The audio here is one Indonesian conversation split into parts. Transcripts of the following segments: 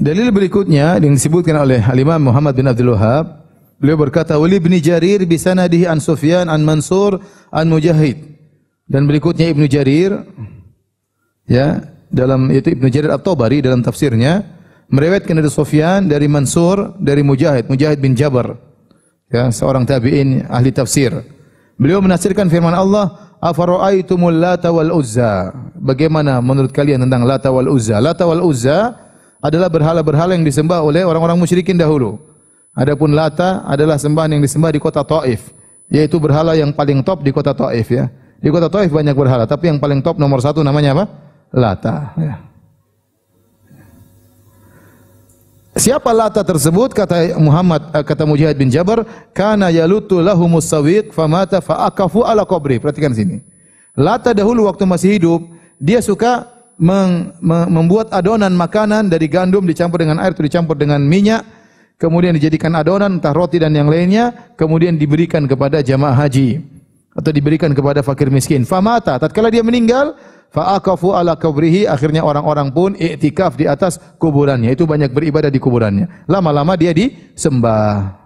Dalil berikutnya yang disebutkan oleh Al-Imam Muhammad bin Abdul Wahab, beliau berkata, "Wali bin Jarir bisanadihi an Sufyan an Mansur an Mujahid." Dan berikutnya Ibnu Jarir ya, dalam itu Ibnu Jarir At-Tabari dalam tafsirnya meriwayatkan dari Sufyan dari Mansur dari Mujahid, Mujahid bin Jabar. Ya, seorang tabi'in ahli tafsir. Beliau menafsirkan firman Allah, "Afara'aitumul Lata wal Uzza?" Bagaimana menurut kalian tentang Lata wal Uzza? Lata wal Uzza adalah berhala-berhala yang disembah oleh orang-orang musyrikin dahulu. Adapun Lata adalah sembahan yang disembah di kota Taif, yaitu berhala yang paling top di kota Taif ya. Di kota Taif banyak berhala, tapi yang paling top nomor satu namanya apa? Lata. Ya. Siapa Lata tersebut? Kata Muhammad, eh, kata Mujahid bin Jabar, karena yalutu lahu musawiq famata faakafu ala qabri. Perhatikan sini. Lata dahulu waktu masih hidup, dia suka membuat adonan makanan dari gandum dicampur dengan air atau dicampur dengan minyak, kemudian dijadikan adonan entah roti dan yang lainnya, kemudian diberikan kepada jamaah haji atau diberikan kepada fakir miskin. Famata, tatkala dia meninggal, fa'akafu ala kubrihi akhirnya orang-orang pun iktikaf di atas kuburannya itu banyak beribadah di kuburannya lama-lama dia disembah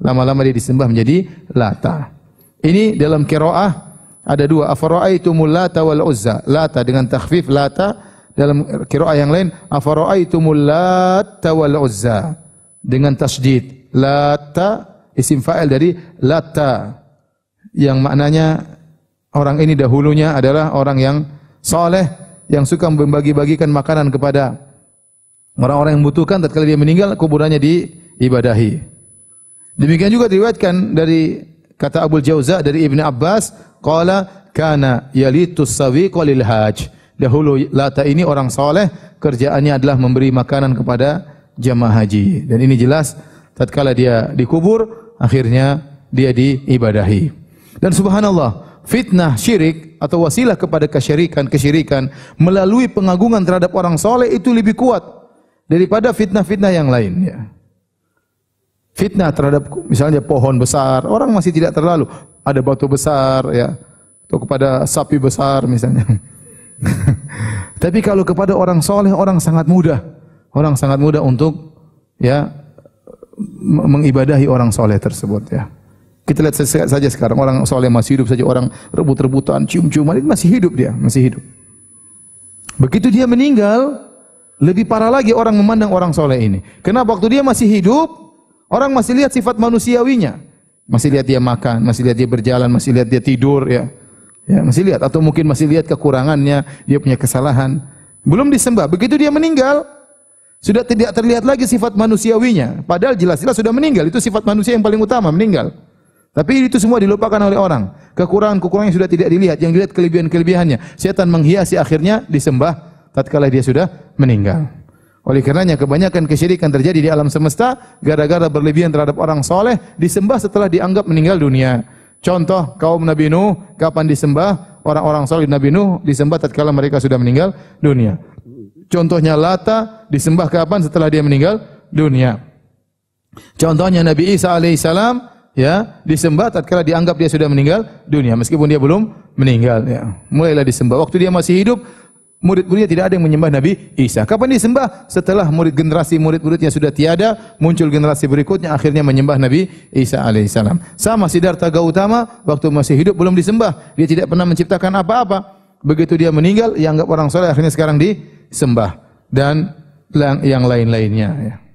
lama-lama dia disembah menjadi lata ini dalam kiroah ada dua afara'aitumul lata wal uzza lata dengan takhfif lata dalam qiraah yang lain afara'aitumul lata wal uzza dengan tasydid lata isim fa'il dari lata yang maknanya orang ini dahulunya adalah orang yang soleh yang suka membagi-bagikan makanan kepada orang-orang yang membutuhkan tatkala dia meninggal kuburannya diibadahi demikian juga diriwayatkan dari Kata Abu Jauza dari Ibnu Abbas, qala kana yalitus sawiq walil haj. Dahulu Lata ini orang saleh kerjaannya adalah memberi makanan kepada jemaah haji. Dan ini jelas tatkala dia dikubur, akhirnya dia diibadahi. Dan subhanallah, fitnah syirik atau wasilah kepada kesyirikan-kesyirikan melalui pengagungan terhadap orang soleh itu lebih kuat daripada fitnah-fitnah yang lain. Ya. Fitnah terhadap misalnya pohon besar, orang masih tidak terlalu. Ada batu besar ya, atau kepada sapi besar misalnya. Tapi kalau kepada orang soleh, orang sangat mudah. Orang sangat mudah untuk ya mengibadahi orang soleh tersebut ya. Kita lihat saja sekarang orang soleh masih hidup saja orang rebut-rebutan, cium-ciuman itu masih hidup dia, masih hidup. Begitu dia meninggal, lebih parah lagi orang memandang orang soleh ini. Kenapa waktu dia masih hidup, Orang masih lihat sifat manusiawinya. Masih lihat dia makan, masih lihat dia berjalan, masih lihat dia tidur ya. Ya, masih lihat atau mungkin masih lihat kekurangannya, dia punya kesalahan. Belum disembah. Begitu dia meninggal, sudah tidak terlihat lagi sifat manusiawinya. Padahal jelas-jelas sudah meninggal, itu sifat manusia yang paling utama, meninggal. Tapi itu semua dilupakan oleh orang. Kekurangan-kekurangan sudah tidak dilihat, yang dilihat kelebihan-kelebihannya. Setan menghiasi akhirnya disembah tatkala dia sudah meninggal. Oleh karenanya kebanyakan kesyirikan terjadi di alam semesta gara-gara berlebihan terhadap orang soleh disembah setelah dianggap meninggal dunia. Contoh kaum Nabi Nuh kapan disembah orang-orang soleh Nabi Nuh disembah tatkala mereka sudah meninggal dunia. Contohnya Lata disembah kapan setelah dia meninggal dunia. Contohnya Nabi Isa alaihissalam ya disembah tatkala dianggap dia sudah meninggal dunia meskipun dia belum meninggal ya mulailah disembah waktu dia masih hidup murid-muridnya tidak ada yang menyembah Nabi Isa. Kapan disembah? Setelah murid generasi murid-muridnya sudah tiada, muncul generasi berikutnya akhirnya menyembah Nabi Isa alaihissalam. Sama Siddhartha Gautama waktu masih hidup belum disembah. Dia tidak pernah menciptakan apa-apa. Begitu dia meninggal, yang anggap orang soleh akhirnya sekarang disembah dan yang lain-lainnya. Ya.